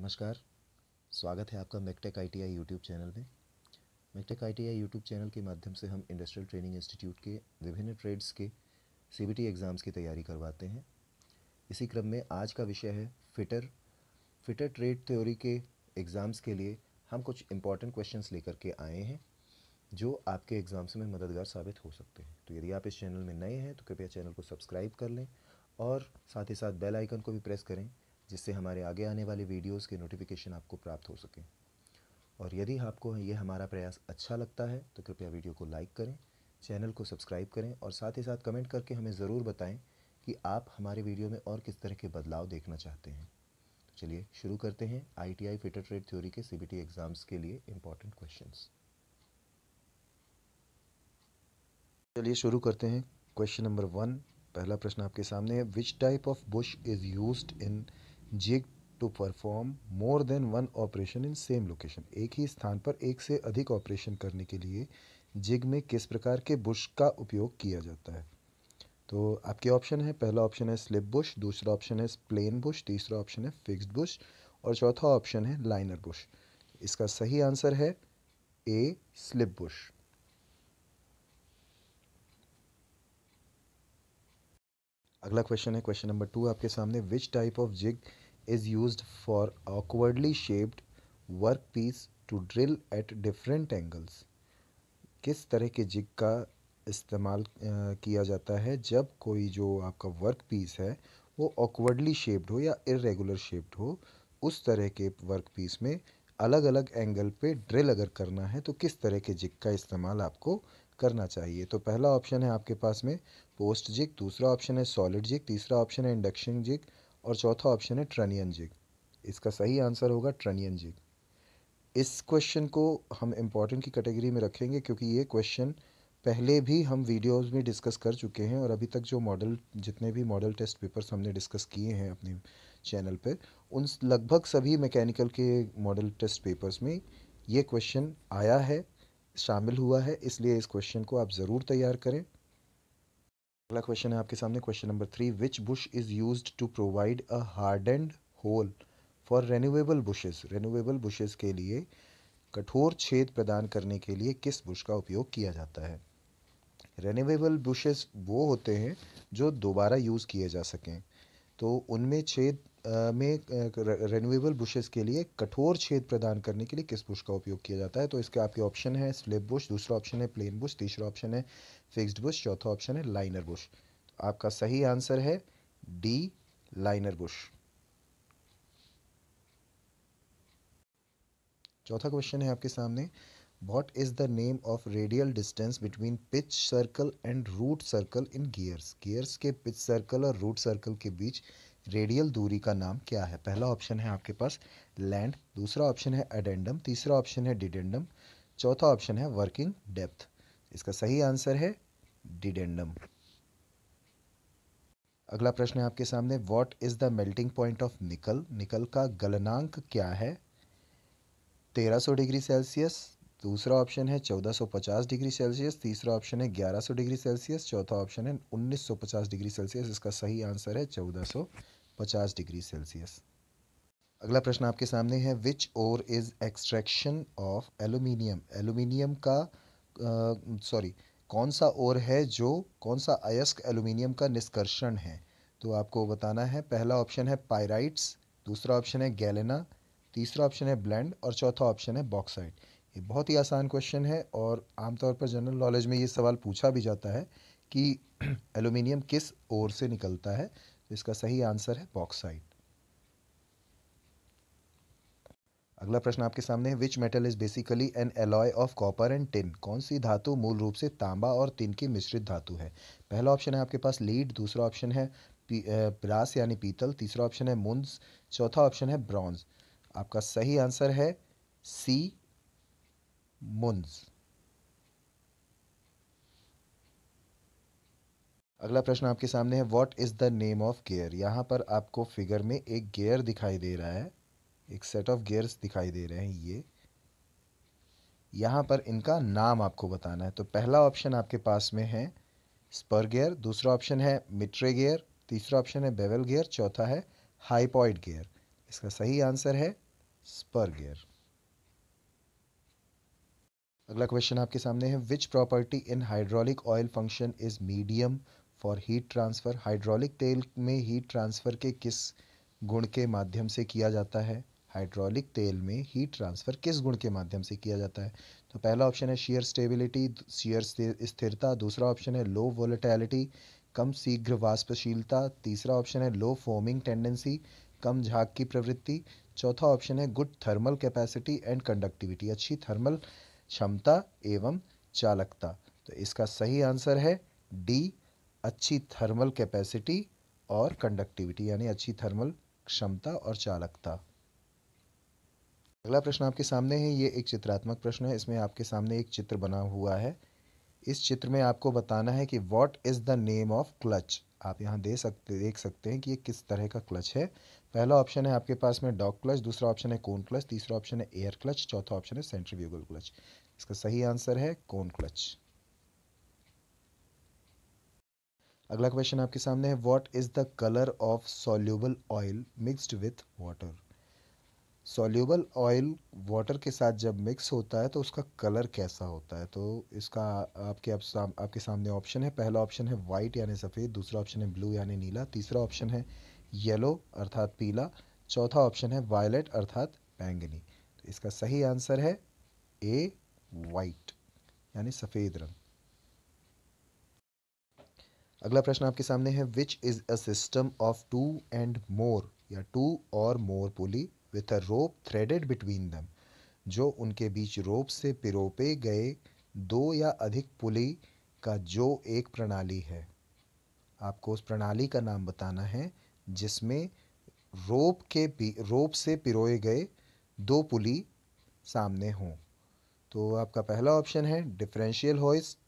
नमस्कार स्वागत है आपका MechTech I T I YouTube channel में MechTech I T I YouTube channel के माध्यम से हम इंडस्ट्रियल ट्रेनिंग इंस्टीट्यूट के विभिन्न ट्रेड्स के सी बी टी एग्ज़ाम्स की तैयारी करवाते हैं इसी क्रम में आज का विषय है फिटर फिटर ट्रेड थ्योरी के एग्ज़ाम्स के लिए हम कुछ इंपॉर्टेंट क्वेश्चंस लेकर के आए हैं जो आपके एग्ज़ाम्स में मददगार साबित हो सकते हैं तो यदि आप इस चैनल में नए हैं तो कृपया चैनल को सब्सक्राइब कर लें और साथ ही साथ बेल आइकन को भी प्रेस करें जिससे हमारे आगे आने वाले वीडियोस के नोटिफिकेशन आपको प्राप्त हो सकें और यदि आपको ये हमारा प्रयास अच्छा लगता है तो कृपया वीडियो को लाइक करें चैनल को सब्सक्राइब करें और साथ ही साथ कमेंट करके हमें ज़रूर बताएं कि आप हमारे वीडियो में और किस तरह के बदलाव देखना चाहते हैं तो चलिए शुरू करते हैं I T I fitter trade theory के सी एग्ज़ाम्स के लिए इम्पॉर्टेंट क्वेश्चन चलिए शुरू करते हैं क्वेश्चन नंबर वन पहला प्रश्न आपके सामने है which type of bush is use in jig to perform more than one operation in same location एक ही स्थान पर एक से अधिक ऑपरेशन करने के लिए जिग में किस प्रकार के बुश का उपयोग किया जाता है तो आपके ऑप्शन है पहला ऑप्शन है स्लिप बुश दूसरा ऑप्शन है प्लेन बुश तीसरा ऑप्शन है फिक्स्ड बुश और चौथा ऑप्शन है लाइनर बुश इसका सही आंसर है ए स्लिप बुश अगला क्वेश्चन है क्वेश्चन नंबर टू आपके सामने which type of jig is use for awkwardly shaped work piece to drill at different angles किस तरह के जिग का इस्तेमाल किया जाता है जब कोई जो आपका वर्क पीस है वो ऑकवर्डली शेप्ड हो या इरेगुलर शेप्ड हो उस तरह के वर्क पीस में अलग अलग एंगल पे ड्रिल अगर करना है तो किस तरह के जिग का इस्तेमाल आपको करना चाहिए तो पहला ऑप्शन है आपके पास में पोस्ट जिग दूसरा ऑप्शन है सॉलिड जिग तीसरा ऑप्शन है इंडक्शन जिग और चौथा ऑप्शन है ट्रनियन जिग इसका सही आंसर होगा ट्रनियन जिग इस क्वेश्चन को हम इम्पॉर्टेंट की कैटेगरी में रखेंगे क्योंकि ये क्वेश्चन पहले भी हम वीडियोस में डिस्कस कर चुके हैं और अभी तक जो मॉडल जितने भी मॉडल टेस्ट पेपर्स हमने डिस्कस किए हैं अपने चैनल पर उन लगभग सभी मैकेनिकल के मॉडल टेस्ट पेपर्स में ये क्वेश्चन आया है शामिल हुआ है इसलिए इस क्वेश्चन को आप ज़रूर तैयार करें अगला क्वेश्चन है आपके सामने question number three which bush is use to provide a hard and hole for renewable bushes renewable bushes के लिए कठोर छेद प्रदान करने के लिए किस बुश का उपयोग किया जाता है रेन्यूएबल बुशेज वो होते हैं जो दोबारा यूज़ किए जा सकें तो उनमें छेद में रेन्यूएबल बुशेस के लिए कठोर छेद प्रदान करने के लिए किस बुश का उपयोग किया जाता है तो इसके आपके ऑप्शन है स्लिप बुश दूसरा ऑप्शन है प्लेन बुश तीसरा ऑप्शन है फिक्स्ड बुश चौथा ऑप्शन है लाइनर बुश तो आपका सही आंसर है डी लाइनर बुश चौथा क्वेश्चन है आपके सामने what is the name of radial distance between pitch circle and root circle in gears gears के पिच सर्कल और रूट सर्कल के बीच रेडियल दूरी का नाम क्या है पहला ऑप्शन है आपके पास लैंड दूसरा ऑप्शन है एडेंडम तीसरा ऑप्शन है डिडेंडम चौथा ऑप्शन है वर्किंग डेप्थ इसका सही आंसर है डिडेंडम अगला प्रश्न है आपके सामने what is the melting point of nickel nickel का गलनांक क्या है 1300 डिग्री सेल्सियस दूसरा ऑप्शन है 1450 डिग्री सेल्सियस तीसरा ऑप्शन है 1100 डिग्री सेल्सियस चौथा ऑप्शन है 1950 डिग्री सेल्सियस इसका सही आंसर है 1450 डिग्री सेल्सियस अगला प्रश्न आपके सामने है which ore is extraction of aluminium aluminium का सॉरी कौन सा और है जो कौन सा अयस्क एलुमिनियम का निष्कर्षण है तो आपको बताना है पहला ऑप्शन है पायराइट्स दूसरा ऑप्शन है गैलेना तीसरा ऑप्शन है ब्लेंड और चौथा ऑप्शन है बॉक्साइट ये बहुत ही आसान क्वेश्चन है और आमतौर पर जनरल नॉलेज में ये सवाल पूछा भी जाता है कि एल्यूमिनियम किस ओर से निकलता है तो इसका सही आंसर है बॉक्साइट अगला प्रश्न आपके सामने है which metal is basically an alloy of copper and tin कौन सी धातु मूल रूप से तांबा और टिन की मिश्रित धातु है पहला ऑप्शन है आपके पास लीड दूसरा ऑप्शन है ब्रास यानी पीतल तीसरा ऑप्शन है मुंस चौथा ऑप्शन है ब्रॉन्ज आपका सही आंसर है सी मुंस अगला प्रश्न आपके सामने है what is the name of gear यहां पर आपको फिगर में एक गेयर दिखाई दे रहा है एक सेट ऑफ गियर्स दिखाई दे रहे हैं ये यहां पर इनका नाम आपको बताना है तो पहला ऑप्शन आपके पास में है स्पर गेयर दूसरा ऑप्शन है मिट्रे गेयर तीसरा ऑप्शन है बेवल गेयर चौथा है हाईपॉइड गेयर इसका सही आंसर है स्पर गेयर अगला क्वेश्चन आपके सामने है which property in hydraulic oil function is medium for heat transfer hydraulic तेल में हीट ट्रांसफ़र के किस गुण के माध्यम से किया जाता है हाइड्रोलिक तेल में हीट ट्रांसफ़र किस गुण के माध्यम से किया जाता है तो पहला ऑप्शन है शेयर स्टेबिलिटी शेयर स्थिरता दूसरा ऑप्शन है लो वोलेटैलिटी कम शीघ्र वाष्पशीलता तीसरा ऑप्शन है लो फोमिंग टेंडेंसी कम झाग की प्रवृत्ति चौथा ऑप्शन है good thermal capacity and conductivity अच्छी थर्मल क्षमता एवं चालकता तो इसका सही आंसर है डी अच्छी थर्मल कैपेसिटी और कंडक्टिविटी यानी अच्छी थर्मल क्षमता और चालकता अगला प्रश्न आपके सामने है ये एक चित्रात्मक प्रश्न है इसमें आपके सामने एक चित्र बना हुआ है इस चित्र में आपको बताना है कि what is the name of clutch आप यहाँ दे सकते देख सकते हैं कि ये किस तरह का क्लच है पहला ऑप्शन है आपके पास में डॉग क्लच दूसरा ऑप्शन है कोन क्लच तीसरा ऑप्शन है एयर क्लच चौथा ऑप्शन है सेंट्रीव्यूगल क्लच इसका सही आंसर है कोन क्लच अगला क्वेश्चन आपके सामने है what is the colour of soluble oil mixed with water soluble oil water के साथ जब मिक्स होता है तो उसका कलर कैसा होता है तो इसका आपके आप साम, आपके सामने ऑप्शन है पहला ऑप्शन है वाइट यानी सफ़ेद दूसरा ऑप्शन है ब्लू यानी नीला तीसरा ऑप्शन है येलो अर्थात पीला चौथा ऑप्शन है वायलेट अर्थात बैंगनी तो इसका सही आंसर है ए वाइट यानी सफ़ेद रंग अगला प्रश्न आपके सामने है which is a system of two and more या टू और more pulley with a rope threaded between them जो उनके बीच रोप से पिरोपे गए दो या अधिक पुली का जो एक प्रणाली है आपको उस प्रणाली का नाम बताना है जिसमें रोप के रोप से पिरोए गए दो पुली सामने हों तो आपका पहला ऑप्शन है डिफरेंशियल होइस्ट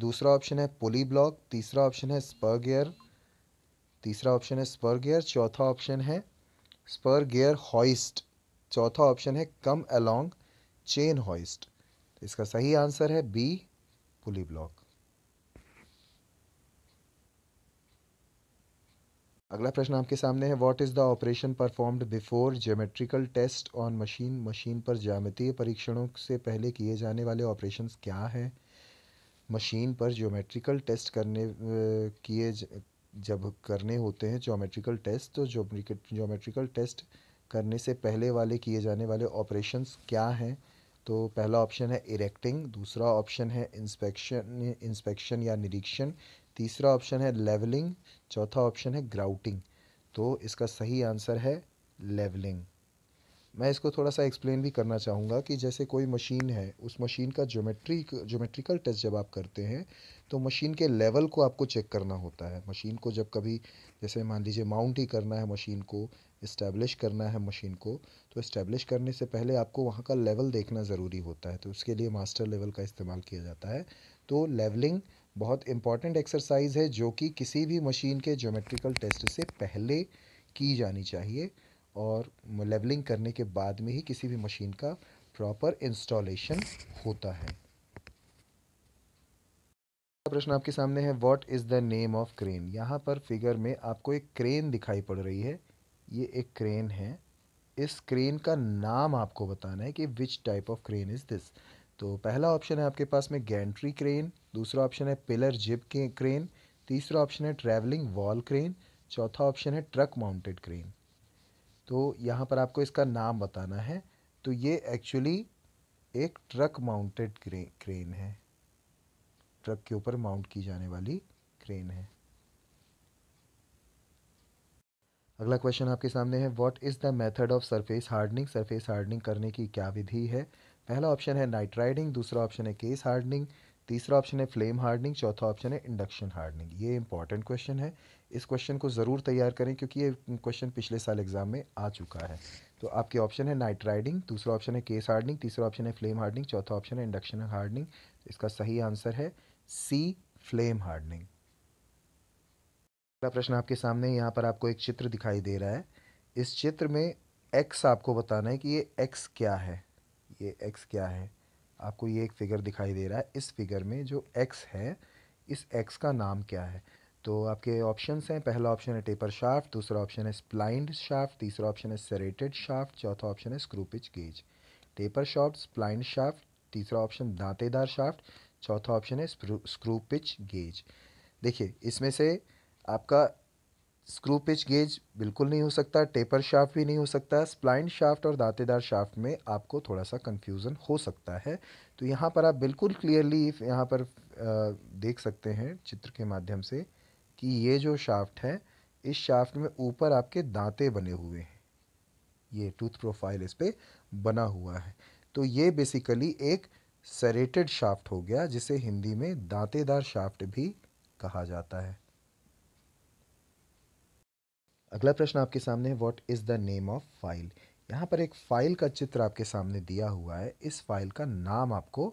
दूसरा ऑप्शन है पुली ब्लॉक तीसरा ऑप्शन है स्पर गियर तीसरा ऑप्शन है स्पर गियर चौथा ऑप्शन है स्पर गियर हॉइस्ट चौथा ऑप्शन है कम अलोंग चेन हॉइस्ट इसका सही आंसर है बी पुली ब्लॉक अगला प्रश्न आपके सामने है what is the operation performed before geometrical test on machine machine पर ज्यामितीय परीक्षणों से पहले किए जाने वाले ऑपरेशन क्या हैं मशीन पर ज्योमेट्रिकल टेस्ट करने किए जब करने होते हैं ज्योमेट्रिकल टेस्ट तो ज्योमेट्रिकल टेस्ट करने से पहले वाले किए जाने वाले ऑपरेशन क्या हैं तो पहला ऑप्शन है इरेक्टिंग दूसरा ऑप्शन है इंस्पेक्शन इंस्पेक्शन या निरीक्षण तीसरा ऑप्शन है लेवलिंग चौथा ऑप्शन है ग्राउटिंग तो इसका सही आंसर है लेवलिंग मैं इसको थोड़ा सा एक्सप्लेन भी करना चाहूँगा कि जैसे कोई मशीन है उस मशीन का ज्योमेट्री ज्योमेट्रिकल टेस्ट जब आप करते हैं तो मशीन के लेवल को आपको चेक करना होता है मशीन को जब कभी जैसे मान लीजिए माउंट ही करना है मशीन को इस्टेब्लिश करना है मशीन को तो इस्टेब्लिश करने से पहले आपको वहाँ का लेवल देखना ज़रूरी होता है तो उसके लिए मास्टर लेवल का इस्तेमाल किया जाता है तो लेवलिंग बहुत इंपॉर्टेंट एक्सरसाइज है जो कि किसी भी मशीन के ज्योमेट्रिकल टेस्ट से पहले की जानी चाहिए और लेवलिंग करने के बाद में ही किसी भी मशीन का प्रॉपर इंस्टॉलेशन होता है प्रश्न आपके सामने है what is the name of crane यहाँ पर फिगर में आपको एक क्रेन दिखाई पड़ रही है ये एक क्रेन है इस क्रेन का नाम आपको बताना है कि which type of crane is this तो पहला ऑप्शन है आपके पास में गैंट्री क्रेन दूसरा ऑप्शन है पिलर जिप के क्रेन तीसरा ऑप्शन है ट्रैवलिंग वॉल क्रेन चौथा ऑप्शन है ट्रक माउंटेड क्रेन तो यहाँ पर आपको इसका नाम बताना है तो ये एक्चुअली एक ट्रक माउंटेड क्रेन है ट्रक के ऊपर माउंट की जाने वाली क्रेन है अगला क्वेश्चन आपके सामने है what is the method of surface hardening surface hardening करने की क्या विधि है पहला ऑप्शन है नाइट राइडिंग दूसरा ऑप्शन है केस हार्डनिंग तीसरा ऑप्शन है फ्लेम हार्डनिंग चौथा ऑप्शन है इंडक्शन हार्डनिंग ये इंपॉर्टेंट क्वेश्चन है इस क्वेश्चन को ज़रूर तैयार करें क्योंकि ये क्वेश्चन पिछले साल एग्जाम में आ चुका है तो आपके ऑप्शन है नाइट राइडिंग दूसरा ऑप्शन है केस हार्डनिंग तीसरा ऑप्शन है फ्लेम हार्डनिंग चौथा ऑप्शन है इंडक्शन हार्डनिंग तो इसका सही आंसर है सी फ्लेम हार्डनिंग अगला प्रश्न आपके सामने यहाँ पर आपको एक चित्र दिखाई दे रहा है इस चित्र में एक्स आपको बताना है कि ये एक्स क्या है ये एक्स क्या है आपको ये एक फिगर दिखाई दे रहा है इस फिगर में जो एक्स है इस एक्स का नाम क्या है तो आपके ऑप्शंस हैं पहला ऑप्शन है टेपर शाफ्ट दूसरा ऑप्शन है स्प्लाइंड शाफ्ट तीसरा ऑप्शन है सरेटेड शाफ्ट चौथा ऑप्शन है screw pitch gauge taper shaft splined shaft तीसरा ऑप्शन दांतेदार शाफ्ट चौथा ऑप्शन है स्क्रूपिच गेज देखिए इसमें से आपका स्क्रू पिच गेज बिल्कुल नहीं हो सकता टेपर शाफ्ट भी नहीं हो सकता स्प्लाइंड शाफ्ट और दातेदार शाफ्ट में आपको थोड़ा सा कन्फ्यूज़न हो सकता है तो यहाँ पर आप बिल्कुल क्लियरली यहाँ पर देख सकते हैं चित्र के माध्यम से कि ये जो शाफ्ट है इस शाफ्ट में ऊपर आपके दांते बने हुए हैं ये टूथ प्रोफाइल इस पर बना हुआ है तो ये बेसिकली एक सरेटेड शाफ्ट हो गया जिसे हिंदी में दांतेदार शाफ्ट भी कहा जाता है अगला प्रश्न आपके सामने है what is the name of file यहाँ पर एक फ़ाइल का चित्र आपके सामने दिया हुआ है इस फाइल का नाम आपको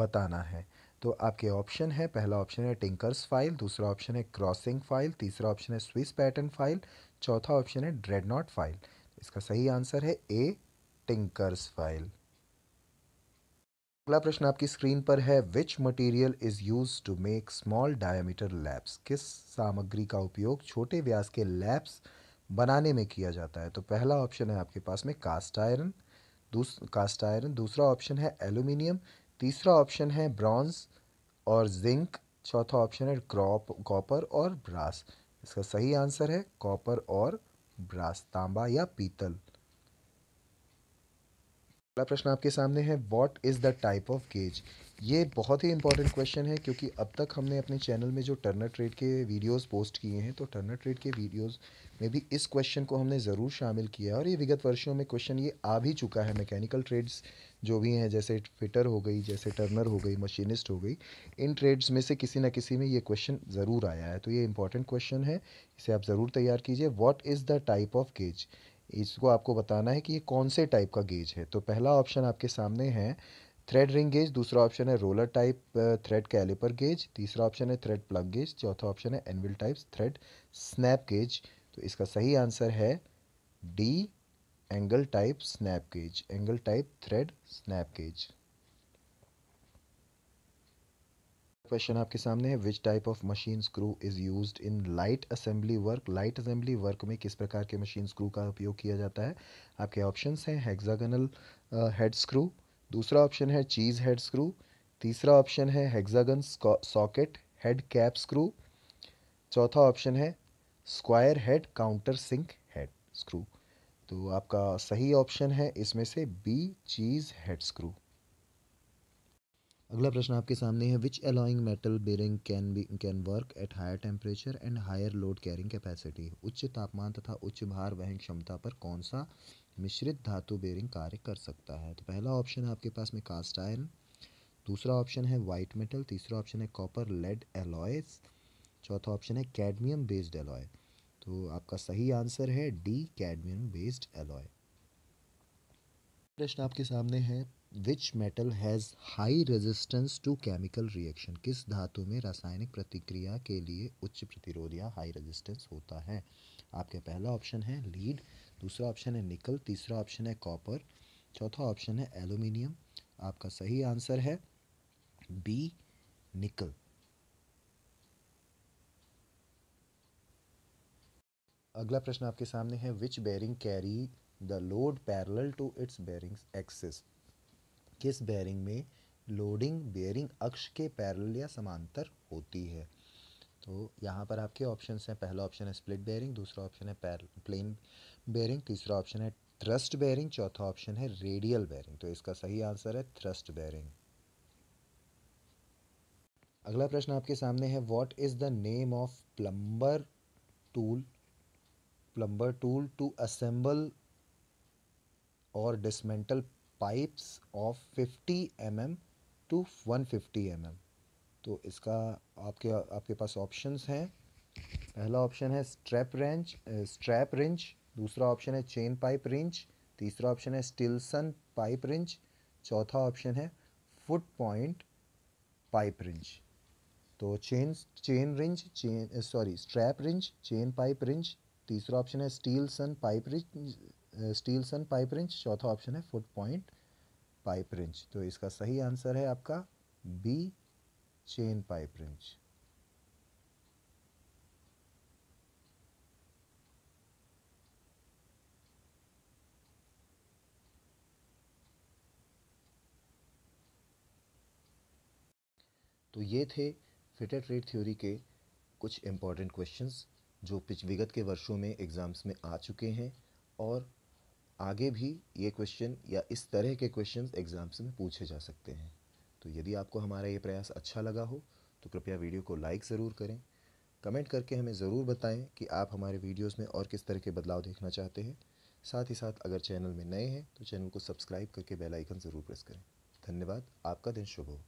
बताना है तो आपके ऑप्शन है पहला ऑप्शन है टिंकर्स फाइल दूसरा ऑप्शन है क्रॉसिंग फाइल तीसरा ऑप्शन है स्विस पैटर्न फाइल चौथा ऑप्शन है ड्रेड नॉट फाइल इसका सही आंसर है ए टिंकर्स फाइल अगला प्रश्न आपकी स्क्रीन पर है which material is use to make small diameter labs किस सामग्री का उपयोग छोटे व्यास के लैब्स बनाने में किया जाता है तो पहला ऑप्शन है आपके पास में कास्ट आयरन दूस कास्ट आयरन दूसरा ऑप्शन है एल्यूमिनियम तीसरा ऑप्शन है ब्रॉन्ज और जिंक चौथा ऑप्शन है क्रॉप कॉपर और ब्रास इसका सही आंसर है कॉपर और ब्रास तांबा या पीतल अगला प्रश्न आपके सामने है what is the type of gauge ये बहुत ही इंपॉर्टेंट क्वेश्चन है क्योंकि अब तक हमने अपने चैनल में जो टर्नर ट्रेड के वीडियोस पोस्ट किए हैं तो टर्नर ट्रेड के वीडियोस में भी इस क्वेश्चन को हमने ज़रूर शामिल किया है और ये विगत वर्षों में क्वेश्चन ये आ भी चुका है मैकेनिकल ट्रेड्स जो भी हैं जैसे फिटर हो गई जैसे टर्नर हो गई मशीनिस्ट हो गई इन ट्रेड्स में से किसी न किसी में ये क्वेश्चन ज़रूर आया है तो ये इंपॉर्टेंट क्वेश्चन है इसे आप ज़रूर तैयार कीजिए what is the type of gauge इसको आपको बताना है कि ये कौन से टाइप का गेज है तो पहला ऑप्शन आपके सामने है थ्रेड रिंग गेज दूसरा ऑप्शन है roller type thread caliper gauge तीसरा ऑप्शन है थ्रेड प्लग गेज चौथा ऑप्शन है anvil type thread snap gauge तो इसका सही आंसर है D angle type snap gauge angle type thread snap gauge question आपके सामने है which type of machine screw is use in light assembly work light assembly work में किस प्रकार के मशीन स्क्रू का उपयोग किया जाता है आपके ऑप्शन हैं हेक्सागनल हेड स्क्रू दूसरा ऑप्शन है चीज़ हेड स्क्रू तीसरा ऑप्शन है hexagon socket head cap screw चौथा ऑप्शन है square head counter sink head screw तो आपका सही ऑप्शन है इसमें से बी चीज़ हेड स्क्रू अगला प्रश्न आपके सामने है which alloying metal bearing can be can work at higher temperature and higher load carrying capacity उच्च तापमान तथा उच्च भार वहन क्षमता पर कौन सा मिश्रित धातु बेरिंग कार्य कर सकता है तो पहला ऑप्शन है आपके पास में कास्ट आयरन दूसरा ऑप्शन है वाइट मेटल तीसरा ऑप्शन है कॉपर लेड एलॉयस चौथा ऑप्शन है कैडमियम बेस्ड एलॉय तो आपका सही आंसर है डी कैडमियम बेस्ड एलॉय प्रश्न आपके सामने है which metal has high resistance to chemical reaction किस धातु में रासायनिक प्रतिक्रिया के लिए उच्च प्रतिरोध या हाई रेजिस्टेंस होता है आपके पहला ऑप्शन है लीड दूसरा ऑप्शन है निकल तीसरा ऑप्शन है कॉपर चौथा ऑप्शन है एल्यूमिनियम आपका सही आंसर है बी निकल अगला प्रश्न आपके सामने है which bearing carry the load parallel to its bearing axis किस बेरिंग में लोडिंग बेरिंग अक्ष के पैरल या समांतर होती है तो यहाँ पर आपके ऑप्शन हैं पहला ऑप्शन है स्प्लिट बेयरिंग दूसरा ऑप्शन है प्लेन बेयरिंग तीसरा ऑप्शन है थ्रस्ट बेयरिंग चौथा ऑप्शन है रेडियल बेयरिंग तो इसका सही आंसर है थ्रस्ट बेयरिंग अगला प्रश्न आपके सामने है what is the name of plumber tool plumber tool to assemble और dismantle pipes of 50 M M to 150 M M तो इसका आपके आपके पास ऑप्शंस हैं पहला ऑप्शन है स्ट्रैप रेंच स्ट्रैप रिंच दूसरा ऑप्शन है चेन पाइप रिंच तीसरा ऑप्शन है स्टिल्सन पाइप रिंच चौथा ऑप्शन है फुट पॉइंट पाइप रिंच तो chain chain wrench chain sorry strap wrench chain pipe wrench तीसरा ऑप्शन है Stillson pipe wrench Stillson pipe wrench चौथा option है foot point pipe wrench तो इसका सही आंसर है आपका बी chain pipe wrench. तो ये थे फिटर ट्रेड थ्योरी के कुछ इम्पॉर्टेंट क्वेश्चंस जो पिछ विगत के वर्षों में एग्ज़ाम्स में आ चुके हैं और आगे भी ये क्वेश्चन या इस तरह के क्वेश्चंस एग्ज़ाम्स में पूछे जा सकते हैं तो यदि आपको हमारा ये प्रयास अच्छा लगा हो तो कृपया वीडियो को लाइक ज़रूर करें कमेंट करके हमें ज़रूर बताएं कि आप हमारे वीडियोस में और किस तरह के बदलाव देखना चाहते हैं साथ ही साथ अगर चैनल में नए हैं तो चैनल को सब्सक्राइब करके बेल आइकन ज़रूर प्रेस करें धन्यवाद आपका दिन शुभ हो